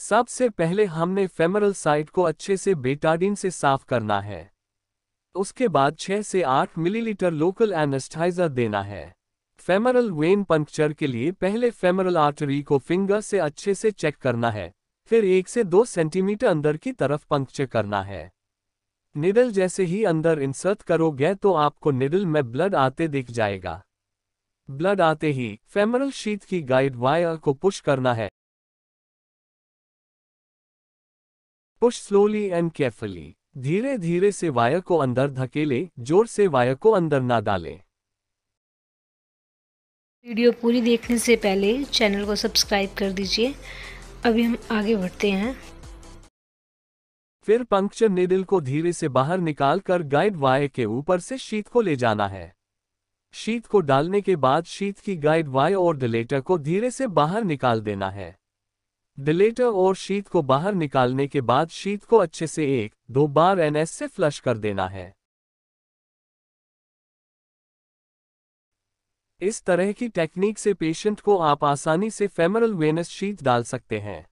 सबसे पहले हमने फेमरल साइट को अच्छे से बेटाडिन से साफ करना है उसके बाद 6 से 8 मिलीलीटर लोकल एनेस्थाइजर देना है फेमरल वेन पंक्चर के लिए पहले फेमरल आर्टरी को फिंगर से अच्छे से चेक करना है फिर एक से दो सेंटीमीटर अंदर की तरफ पंक्चर करना है निडल जैसे ही अंदर इंसर्ट करोगे तो आपको निडल में ब्लड आते दिख जाएगा ब्लड आते ही फेमरल शीत की गाइड वायर को पुश करना है पुश स्लोली एंड केयरफुली धीरे धीरे से वायर को अंदर धकेले जोर से वायर को अंदर ना डालें वीडियो पूरी देखने से पहले चैनल को सब्सक्राइब कर दीजिए अभी हम आगे बढ़ते हैं फिर पंक्चर नेडल को धीरे से बाहर निकाल कर गाइड वायर के ऊपर से शीत को ले जाना है शीत को डालने के बाद शीत की गाइड वायर और डिलेटर को धीरे से बाहर निकाल देना है डिलेटर और शीत को बाहर निकालने के बाद शीत को अच्छे से एक दो बार एनएस से फ्लश कर देना है इस तरह की टेक्निक से पेशेंट को आप आसानी से फेमरल वेनस शीत डाल सकते हैं